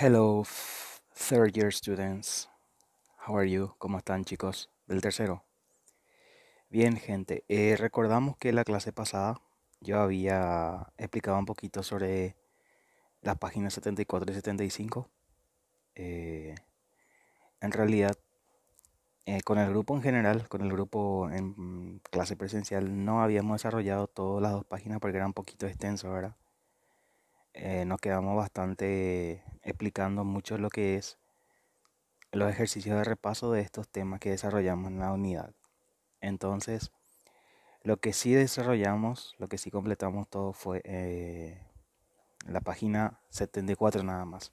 Hello, third year students. How are you? ¿Cómo están, chicos? Del tercero. Bien, gente. Eh, recordamos que la clase pasada yo había explicado un poquito sobre las páginas 74 y 75. Eh, en realidad, eh, con el grupo en general, con el grupo en clase presencial, no habíamos desarrollado todas las dos páginas porque era un poquito extenso, ¿verdad? Eh, nos quedamos bastante explicando mucho lo que es los ejercicios de repaso de estos temas que desarrollamos en la unidad. Entonces, lo que sí desarrollamos, lo que sí completamos todo fue eh, la página 74 nada más.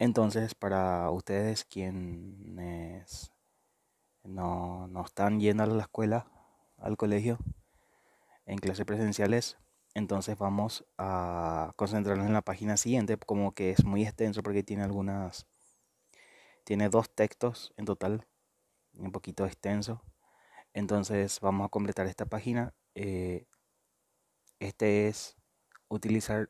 Entonces, para ustedes quienes no, no están yendo a la escuela, al colegio, en clases presenciales, entonces vamos a concentrarnos en la página siguiente, como que es muy extenso porque tiene algunas... Tiene dos textos en total, un poquito extenso. Entonces vamos a completar esta página. Eh, este es utilizar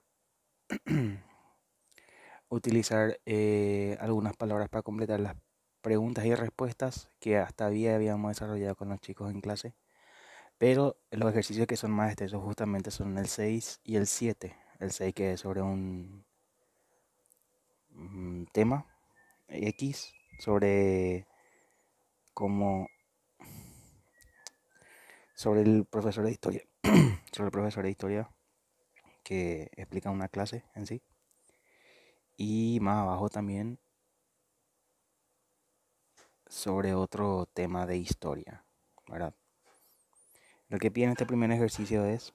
utilizar eh, algunas palabras para completar las preguntas y respuestas que hasta había habíamos desarrollado con los chicos en clase. Pero los ejercicios que son más extensos justamente son el 6 y el 7. El 6 que es sobre un, tema X, sobre cómo sobre el profesor de historia, sobre el profesor de historia que explica una clase en sí. Y más abajo también sobre otro tema de historia, ¿verdad? Lo que pide en este primer ejercicio es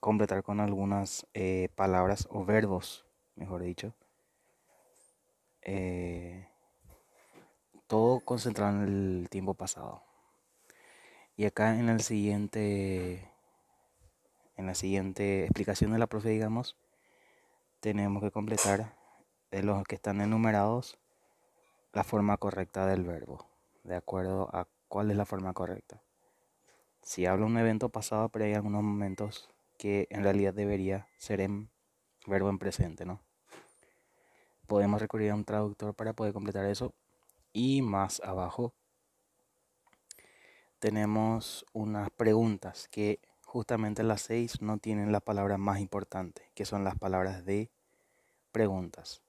completar con algunas eh, palabras o verbos, mejor dicho. Eh, todo concentrado en el tiempo pasado. Y acá en el siguiente, en la siguiente explicación de la profe, digamos, tenemos que completar de los que están enumerados la forma correcta del verbo de acuerdo a cuál es la forma correcta. Si hablo de un evento pasado, pero hay algunos momentos que en realidad debería ser en verbo en presente, ¿no? Podemos recurrir a un traductor para poder completar eso. Y más abajo tenemos unas preguntas que justamente las seis no tienen la palabra más importante. que son las palabras de preguntas.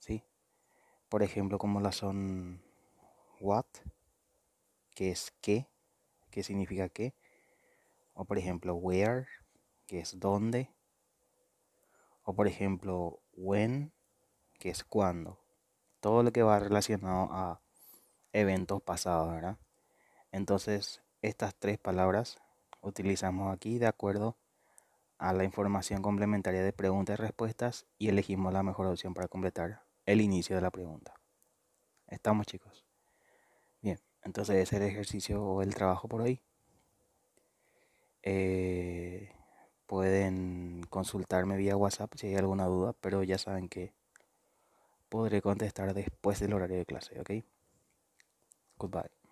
¿Sí? Por ejemplo, como las son what, que es qué, que significa qué. O por ejemplo, where, que es dónde. O por ejemplo, when, que es cuándo. Todo lo que va relacionado a eventos pasados, ¿verdad? Entonces, estas tres palabras utilizamos aquí de acuerdo a la información complementaria de preguntas y respuestas y elegimos la mejor opción para completar el inicio de la pregunta. Estamos chicos. Entonces ese es el ejercicio o el trabajo por hoy. Eh, pueden consultarme vía WhatsApp si hay alguna duda, pero ya saben que podré contestar después del horario de clase, ¿ok? Goodbye.